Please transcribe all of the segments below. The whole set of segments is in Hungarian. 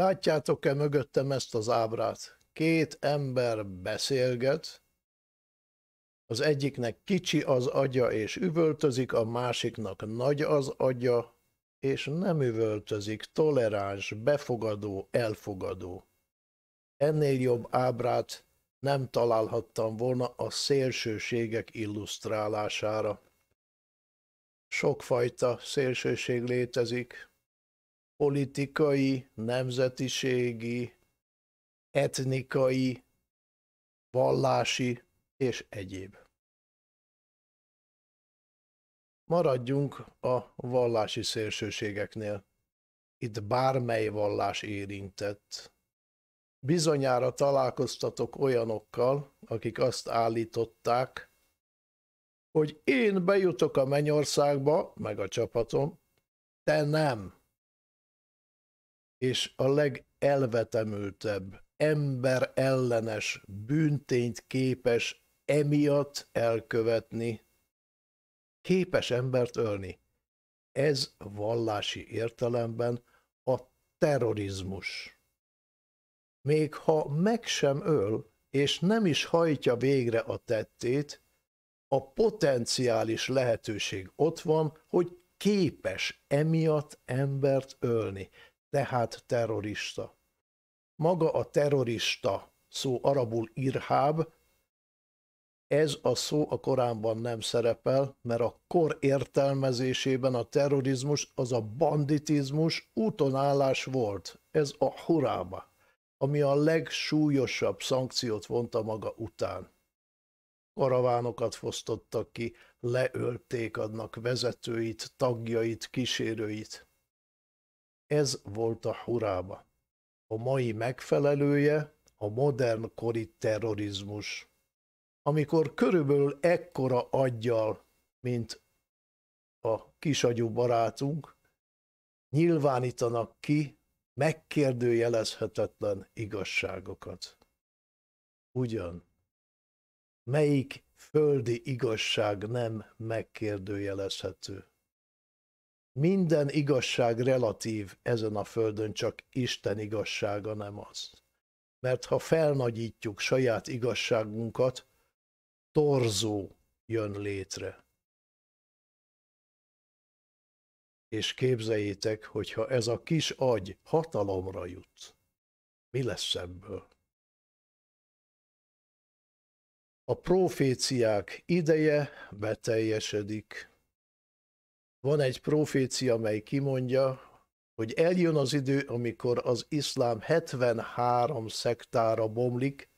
Látjátok-e mögöttem ezt az ábrát? Két ember beszélget, az egyiknek kicsi az agya és üvöltözik, a másiknak nagy az agya és nem üvöltözik, toleráns, befogadó, elfogadó. Ennél jobb ábrát nem találhattam volna a szélsőségek illusztrálására. Sokfajta szélsőség létezik, politikai, nemzetiségi, etnikai, vallási és egyéb. Maradjunk a vallási szélsőségeknél. Itt bármely vallás érintett. Bizonyára találkoztatok olyanokkal, akik azt állították, hogy én bejutok a mennyországba, meg a csapatom, te nem és a legelvetemültebb ember ellenes bűntényt képes emiatt elkövetni, képes embert ölni. Ez vallási értelemben a terrorizmus. Még ha meg sem öl, és nem is hajtja végre a tettét, a potenciális lehetőség ott van, hogy képes emiatt embert ölni tehát terrorista. Maga a terrorista szó arabul irháb, ez a szó a Koránban nem szerepel, mert a kor értelmezésében a terrorizmus az a banditizmus útonállás volt. Ez a hurába, ami a legsúlyosabb szankciót vonta maga után. Karavánokat fosztottak ki, leölték adnak vezetőit, tagjait, kísérőit. Ez volt a hurába. A mai megfelelője a modern kori terrorizmus. Amikor körülbelül ekkora aggyal, mint a kisagyú barátunk, nyilvánítanak ki megkérdőjelezhetetlen igazságokat. Ugyan, melyik földi igazság nem megkérdőjelezhető? Minden igazság relatív ezen a földön, csak Isten igazsága nem az. Mert ha felnagyítjuk saját igazságunkat, torzó jön létre. És képzeljétek, hogyha ez a kis agy hatalomra jut, mi lesz ebből? A proféciák ideje beteljesedik, van egy profécia, amely kimondja, hogy eljön az idő, amikor az iszlám 73 szektára bomlik,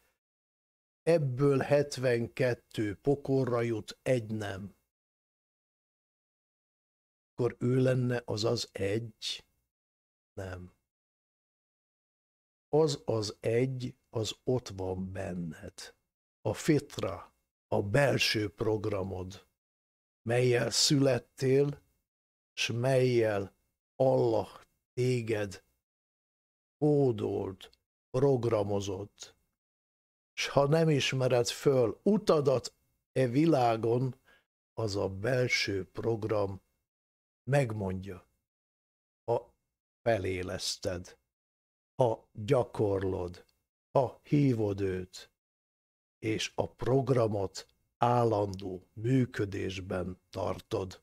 ebből 72 pokorra jut, egy nem. Akkor ő lenne az az egy? Nem. Az az egy, az ott van benned. A fitra, a belső programod, melyel születtél, s melyel Allah téged kódolt, programozott. S ha nem ismered föl utadat e világon, az a belső program megmondja, ha feléleszted, ha gyakorlod, ha hívod őt, és a programot állandó működésben tartod.